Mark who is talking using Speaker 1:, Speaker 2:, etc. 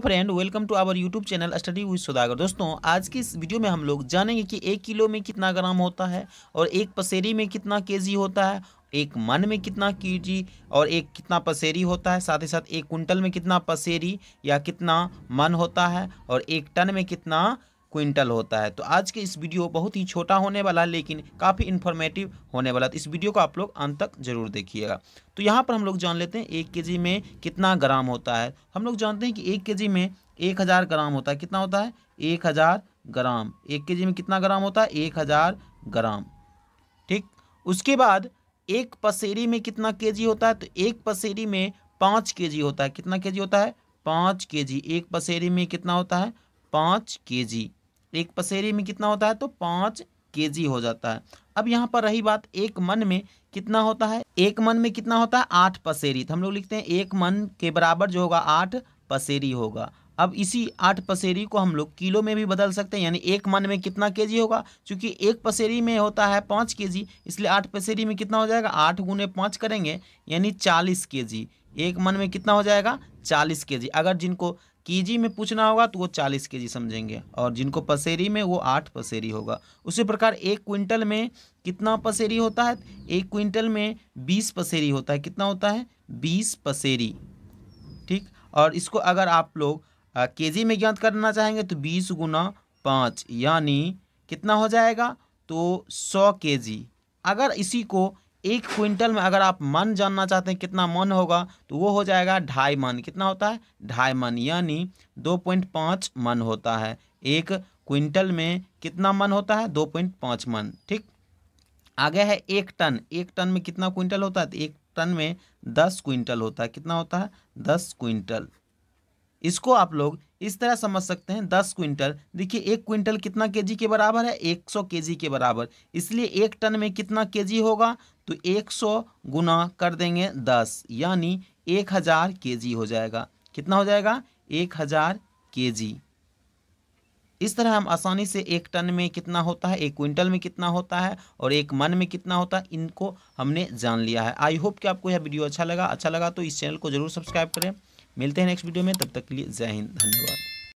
Speaker 1: friend welcome to our YouTube channel study with Sudhagar दोस्तों आज की इस वीडियो में हम लोग जानेंगे कि एक किलो में कितना ग्राम होता है और एक पसेरी में कितना केजी होता है एक मन में कितना केजी और एक कितना पसेरी होता है साथ ही साथ एक कुंटल में कितना पसेरी या कितना मन होता है और एक टन में कितना क्विंटल होता है तो आज के इस वीडियो बहुत ही छोटा होने वाला है लेकिन काफ़ी इन्फॉर्मेटिव होने वाला तो इस वीडियो को आप लोग अंत तक जरूर देखिएगा तो यहाँ पर हम लोग जान लेते हैं एक के में कितना ग्राम होता है हम लोग जानते हैं कि एक के में एक हज़ार ग्राम होता है कितना होता है एक हज़ार ग्राम एक के में कितना ग्राम होता है एक हज़ार ग्राम ठीक उसके बाद एक पसेरी में कितना केजी होता है तो एक पसेरी में पाँच केजी होता है कितना केजी होता है पाँच केजी एक पसेरी में कितना होता है पाँच केजी एक पसेरी में कितना होता है तो पाँच के हो जाता है अब यहाँ पर रही बात एक मन में कितना होता है एक मन में कितना होता है आठ पसेरी तो हम लोग लिखते हैं एक मन के बराबर जो होगा आठ पसेरी होगा अब इसी आठ पसेरी को हम लोग किलो में भी बदल सकते हैं यानी एक मन में कितना केजी होगा क्योंकि एक पसेरी में होता है पाँच केजी इसलिए आठ पसेरी में कितना हो जाएगा आठ गुने पाँच करेंगे यानी चालीस केजी एक मन में कितना हो जाएगा चालीस के जी अगर जिनको कीजी में पूछना होगा तो वो चालीस के जी समझेंगे और जिनको पसेरी में वो आठ पसेरी होगा उसी प्रकार एक क्विंटल में कितना पसेरी होता है एक क्विंटल में बीस पसेरी होता है कितना होता है बीस पसेरी ठीक और इसको अगर आप लोग केजी में ज्ञात करना चाहेंगे तो बीस गुना पाँच यानी कितना हो जाएगा तो सौ के जी अगर इसी को एक क्विंटल में अगर आप मन जानना चाहते हैं कितना मन होगा तो वो हो जाएगा ढाई मन कितना होता है ढाई मन यानी दो पॉइंट पाँच मन होता है एक क्विंटल में कितना मन होता है दो पॉइंट पाँच मन ठीक आगे है एक टन एक टन में कितना क्विंटल होता है तो एक टन में दस क्विंटल होता है कितना होता है दस क्विंटल इसको आप लोग इस तरह समझ सकते हैं दस क्विंटल देखिए एक क्विंटल कितना केजी के बराबर है एक सौ के के बराबर इसलिए एक टन में कितना केजी होगा तो एक सौ गुना कर देंगे दस यानी एक हज़ार के हो जाएगा कितना हो जाएगा एक हज़ार के इस तरह हम आसानी से एक टन में कितना होता है एक क्विंटल में कितना होता है और एक मन में कितना होता है इनको हमने जान लिया है आई होप कि आपको यह वीडियो अच्छा लगा अच्छा लगा तो इस चैनल को जरूर सब्सक्राइब करें मिलते हैं नेक्स्ट वीडियो में तब तक के लिए जय हिंद धन्यवाद